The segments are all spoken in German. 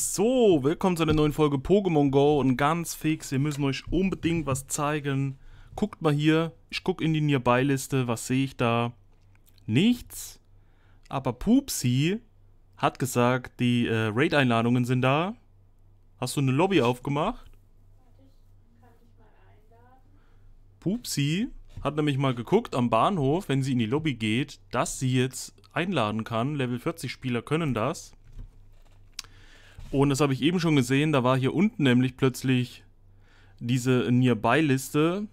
So, willkommen zu einer neuen Folge Pokémon Go und ganz fix, wir müssen euch unbedingt was zeigen. Guckt mal hier, ich gucke in die Nearby-Liste, was sehe ich da? Nichts, aber Pupsi hat gesagt, die äh, Raid-Einladungen sind da. Hast du eine Lobby aufgemacht? Pupsi hat nämlich mal geguckt am Bahnhof, wenn sie in die Lobby geht, dass sie jetzt einladen kann. Level 40 Spieler können das. Und das habe ich eben schon gesehen, da war hier unten nämlich plötzlich diese Nearby-Liste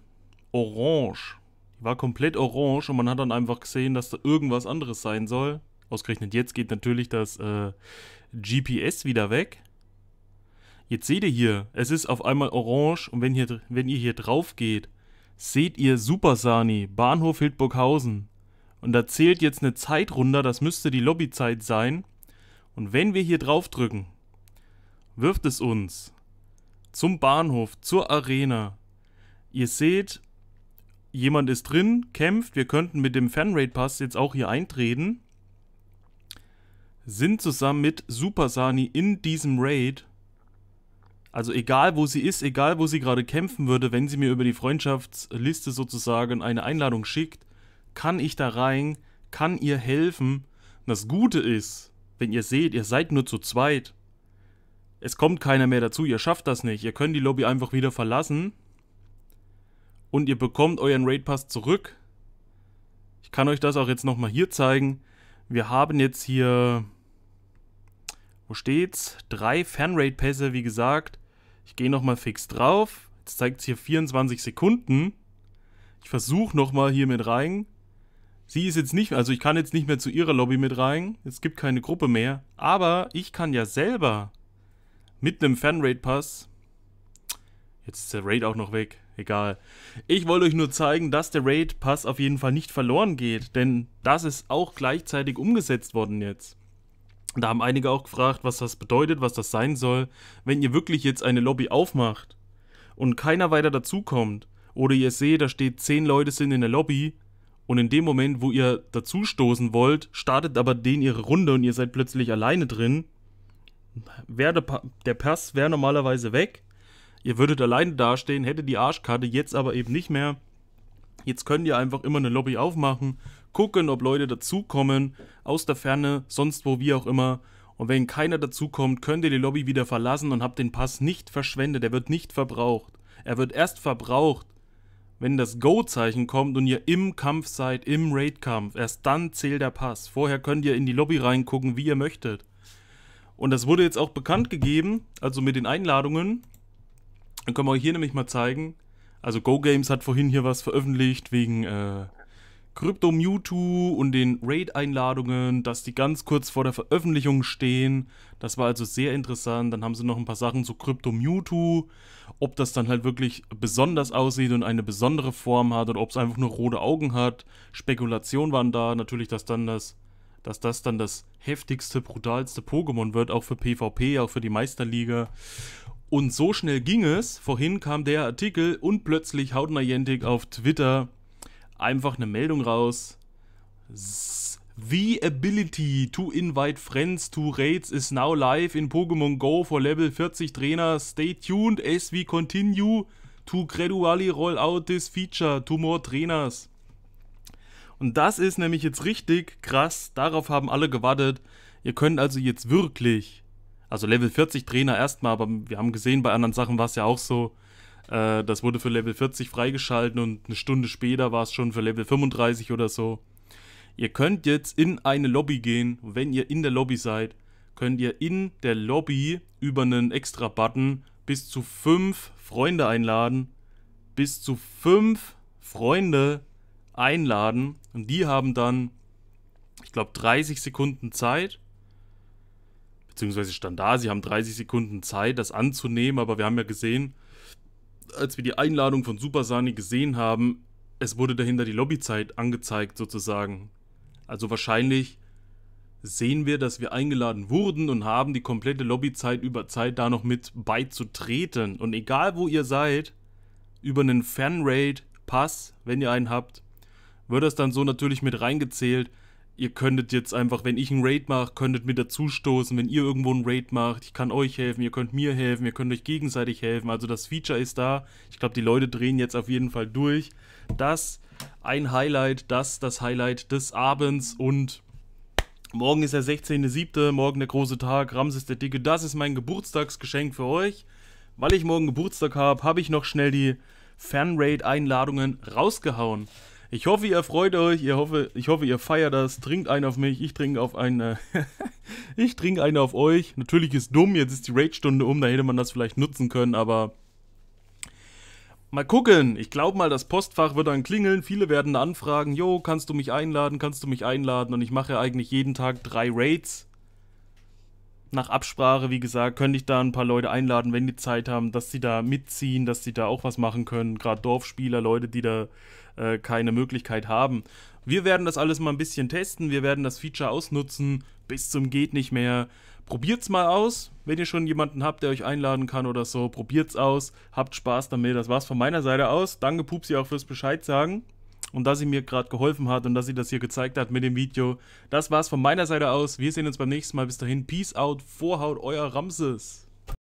orange. Die war komplett orange und man hat dann einfach gesehen, dass da irgendwas anderes sein soll. Ausgerechnet jetzt geht natürlich das äh, GPS wieder weg. Jetzt seht ihr hier, es ist auf einmal orange und wenn, hier, wenn ihr hier drauf geht, seht ihr Supersani, Bahnhof Hildburghausen. Und da zählt jetzt eine Zeit runter, das müsste die Lobbyzeit sein. Und wenn wir hier drauf drücken, wirft es uns. Zum Bahnhof, zur Arena. Ihr seht, jemand ist drin, kämpft. Wir könnten mit dem Fanraid-Pass jetzt auch hier eintreten. Sind zusammen mit Super Sani in diesem Raid. Also egal wo sie ist, egal wo sie gerade kämpfen würde, wenn sie mir über die Freundschaftsliste sozusagen eine Einladung schickt, kann ich da rein, kann ihr helfen. das Gute ist, wenn ihr seht, ihr seid nur zu zweit, es kommt keiner mehr dazu, ihr schafft das nicht. Ihr könnt die Lobby einfach wieder verlassen. Und ihr bekommt euren Raid Pass zurück. Ich kann euch das auch jetzt nochmal hier zeigen. Wir haben jetzt hier... Wo steht's? Drei Fan-Raid-Pässe, wie gesagt. Ich gehe nochmal fix drauf. Jetzt zeigt es hier 24 Sekunden. Ich versuche nochmal hier mit rein. Sie ist jetzt nicht, also ich kann jetzt nicht mehr zu ihrer Lobby mit rein. Es gibt keine Gruppe mehr. Aber ich kann ja selber mit einem Fan-Raid-Pass. Jetzt ist der Raid auch noch weg. Egal. Ich wollte euch nur zeigen, dass der Raid-Pass auf jeden Fall nicht verloren geht, denn das ist auch gleichzeitig umgesetzt worden jetzt. Da haben einige auch gefragt, was das bedeutet, was das sein soll, wenn ihr wirklich jetzt eine Lobby aufmacht und keiner weiter dazukommt. Oder ihr seht, da steht 10 Leute sind in der Lobby und in dem Moment, wo ihr dazustoßen wollt, startet aber den ihre Runde und ihr seid plötzlich alleine drin wäre der, der Pass wäre normalerweise weg. Ihr würdet alleine dastehen, hättet die Arschkarte, jetzt aber eben nicht mehr. Jetzt könnt ihr einfach immer eine Lobby aufmachen, gucken, ob Leute dazukommen, aus der Ferne, sonst wo, wie auch immer. Und wenn keiner dazukommt, könnt ihr die Lobby wieder verlassen und habt den Pass nicht verschwendet. Er wird nicht verbraucht. Er wird erst verbraucht, wenn das Go-Zeichen kommt und ihr im Kampf seid, im Raid-Kampf. Erst dann zählt der Pass. Vorher könnt ihr in die Lobby reingucken, wie ihr möchtet. Und das wurde jetzt auch bekannt gegeben, also mit den Einladungen. Dann können wir euch hier nämlich mal zeigen. Also Go Games hat vorhin hier was veröffentlicht wegen äh, Crypto Mewtwo und den Raid-Einladungen, dass die ganz kurz vor der Veröffentlichung stehen. Das war also sehr interessant. Dann haben sie noch ein paar Sachen zu Crypto Mewtwo, ob das dann halt wirklich besonders aussieht und eine besondere Form hat oder ob es einfach nur rote Augen hat. Spekulationen waren da, natürlich, dass dann das dass das dann das heftigste, brutalste Pokémon wird, auch für PvP, auch für die Meisterliga. Und so schnell ging es. Vorhin kam der Artikel und plötzlich haut Niantic auf Twitter einfach eine Meldung raus. The ability to invite friends to raids is now live in Pokémon Go for Level 40 Trainer. Stay tuned as we continue to gradually roll out this feature to more trainers. Und das ist nämlich jetzt richtig krass. Darauf haben alle gewartet. Ihr könnt also jetzt wirklich, also Level 40 Trainer erstmal, aber wir haben gesehen, bei anderen Sachen war es ja auch so. Äh, das wurde für Level 40 freigeschalten und eine Stunde später war es schon für Level 35 oder so. Ihr könnt jetzt in eine Lobby gehen. Wenn ihr in der Lobby seid, könnt ihr in der Lobby über einen extra Button bis zu fünf Freunde einladen. Bis zu fünf Freunde einladen und die haben dann, ich glaube, 30 Sekunden Zeit. Beziehungsweise stand da, sie haben 30 Sekunden Zeit, das anzunehmen. Aber wir haben ja gesehen, als wir die Einladung von Supersani gesehen haben, es wurde dahinter die Lobbyzeit angezeigt sozusagen. Also wahrscheinlich sehen wir, dass wir eingeladen wurden und haben die komplette Lobbyzeit über Zeit da noch mit beizutreten. Und egal wo ihr seid, über einen Fanraid-Pass, wenn ihr einen habt, wird das dann so natürlich mit reingezählt. Ihr könntet jetzt einfach, wenn ich einen Raid mache, könntet mit dazu stoßen, wenn ihr irgendwo einen Raid macht. Ich kann euch helfen, ihr könnt mir helfen, ihr könnt euch gegenseitig helfen. Also das Feature ist da. Ich glaube, die Leute drehen jetzt auf jeden Fall durch. Das ein Highlight, das das Highlight des Abends und morgen ist der 16.07., morgen der große Tag, Ramses der Dicke. Das ist mein Geburtstagsgeschenk für euch. Weil ich morgen Geburtstag habe, habe ich noch schnell die Fanraid-Einladungen rausgehauen. Ich hoffe, ihr freut euch. Ihr hoffe, ich hoffe, ihr feiert das. Trinkt einen auf mich. Ich trinke auf einen. Äh, ich trinke einen auf euch. Natürlich ist dumm. Jetzt ist die Raid-Stunde um. Da hätte man das vielleicht nutzen können, aber. Mal gucken. Ich glaube mal, das Postfach wird dann klingeln. Viele werden anfragen: Jo, kannst du mich einladen? Kannst du mich einladen? Und ich mache eigentlich jeden Tag drei Raids nach Absprache, wie gesagt, könnte ich da ein paar Leute einladen, wenn die Zeit haben, dass sie da mitziehen, dass sie da auch was machen können. Gerade Dorfspieler, Leute, die da äh, keine Möglichkeit haben. Wir werden das alles mal ein bisschen testen. Wir werden das Feature ausnutzen. Bis zum geht nicht mehr. Probiert's mal aus. Wenn ihr schon jemanden habt, der euch einladen kann oder so, probiert's aus. Habt Spaß damit. Das war's von meiner Seite aus. Danke, Pupsi, auch fürs Bescheid sagen und dass sie mir gerade geholfen hat und dass sie das hier gezeigt hat mit dem Video. Das war's von meiner Seite aus. Wir sehen uns beim nächsten Mal. Bis dahin, Peace out, Vorhaut, euer Ramses.